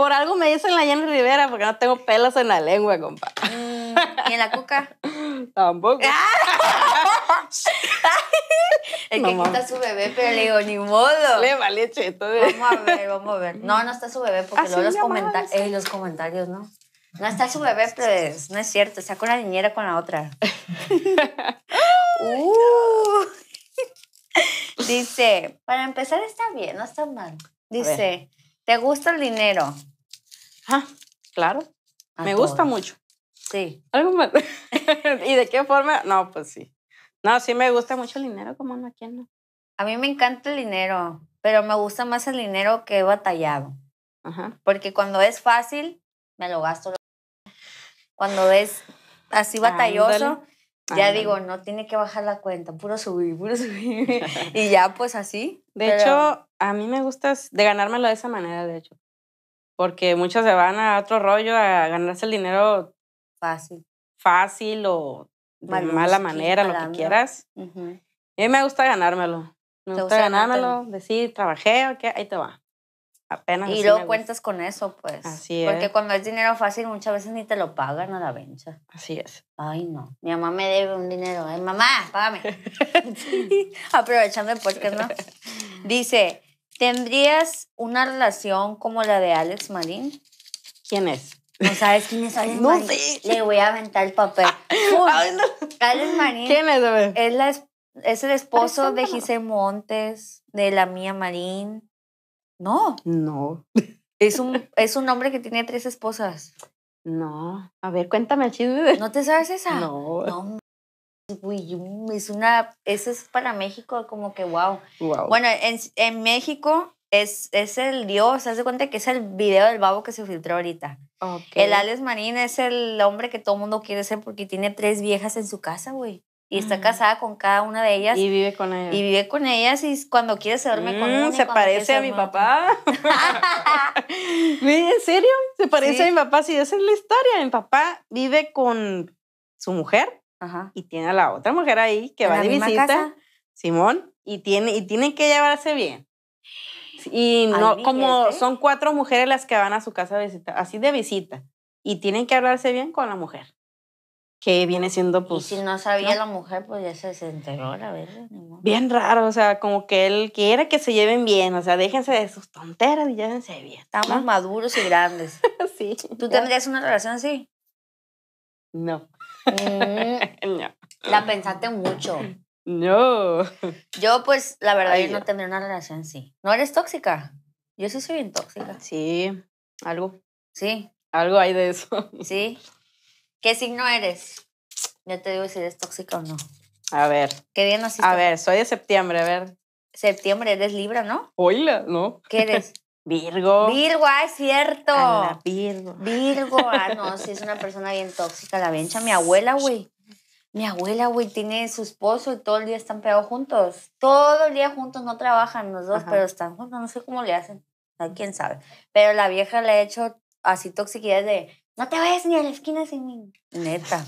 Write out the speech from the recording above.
Por algo me dicen la Jenny Rivera, porque no tengo pelos en la lengua, compa. Mm, ¿Y en la cuca? Tampoco. ¿Es ah. que no, quita su bebé, pero le digo, ni modo. Le vale cheto. Vamos a ver, vamos a ver. No, no está su bebé, porque Así luego los, comentarios, los comentarios, ¿no? No está su bebé, pero no es cierto. Se con la niñera con la otra. Uh. Dice, para empezar está bien, no está mal. Dice, ¿te gusta el dinero? Ajá, ah, claro. me gusta mucho. Sí. ¿Algo más? ¿Y de qué forma? No, pues sí. No, sí me gusta mucho el dinero, como no, ¿a quién no? A mí me encanta el dinero, pero me gusta más el dinero que he batallado. Ajá. Porque cuando es fácil, me lo gasto. Cuando es así batalloso, ya digo, no tiene que bajar la cuenta, puro subir, puro subir. y ya, pues así. De hecho, a mí me gusta de ganármelo de esa manera, de hecho porque muchos se van a otro rollo a ganarse el dinero fácil, fácil o de mala manera, lo que quieras. A mí me gusta ganármelo. Me gusta, ganármelo, decir, trabajé, o ahí te va. Apenas y luego cuentas con eso, pues. Así es. Porque cuando es dinero fácil, muchas veces ni te lo pagan a la vencha. Así es. Ay, no. Mi mamá me debe un dinero. Ay, ¿eh? mamá, págame. Aprovechando porque ¿no? Dice, ¿Tendrías una relación como la de Alex Marín? ¿Quién es? ¿No sabes quién es Alex no Sé. Le voy a aventar el papel. Alex Marín. ¿Quién es? Es, el esposo de Giselle Montes, de la mía Marín. No. No. Es un, es un hombre que tiene tres esposas. No. A ver, cuéntame el chisme. ¿No te sabes esa? no es una, eso es para México como que wow. Bueno, en, México es, es, el dios, haz de cuenta que es el video del babo que se filtró ahorita. El Alex Marín es el hombre que todo mundo quiere ser porque tiene tres viejas en su casa, güey. Y está mm. casada con cada una de ellas. Y vive con ellas. Y vive con ellas y cuando quiere se duerme con mm, una. Se parece a mi papá. ¿En serio? Se parece a mi papá. Si sí, esa es la historia. Mi papá vive con su mujer y tiene a la otra mujer ahí que va de visita, Simón, y, tiene, y tienen que llevarse bien. Y no, como son cuatro mujeres las que van a su casa a visitar así de visita, y tienen que hablarse bien con la mujer. Que viene siendo, pues. Y si pues, no sabía la mujer, pues ya se enteró a verdad. Bien raro, o sea, como que él quiere que se lleven bien, o sea, déjense de sus tonteras y llévense bien. Estamos maduros y grandes. sí. ¿Tú tendrías una relación así? No. Mm. La pensaste mucho. No. Yo, pues, la verdad, yo no tendré una relación sí ¿No eres tóxica? Yo sí soy bien tóxica. Sí, algo. Sí. Algo hay de eso. Sí. ¿Qué signo eres? yo te digo si eres tóxica o no. A ver. ¿Qué bien naciste? A ver, soy de septiembre, a ver. Septiembre, eres Libra, ¿no? Oila, ¿no? ¿Qué eres? Virgo. Virgo, ah, es cierto. Virgo. Virgo, ah, no, sí, es una persona bien tóxica, la vencha Mi abuela, güey. Mi abuela, güey, tiene su esposo y todo el día están pegados juntos. Todo el día juntos, no trabajan los dos, pero están juntos. No sé cómo le hacen. quién sabe. Pero la vieja le ha hecho así toxicidad de no te vayas ni a la esquina sin mí. Neta.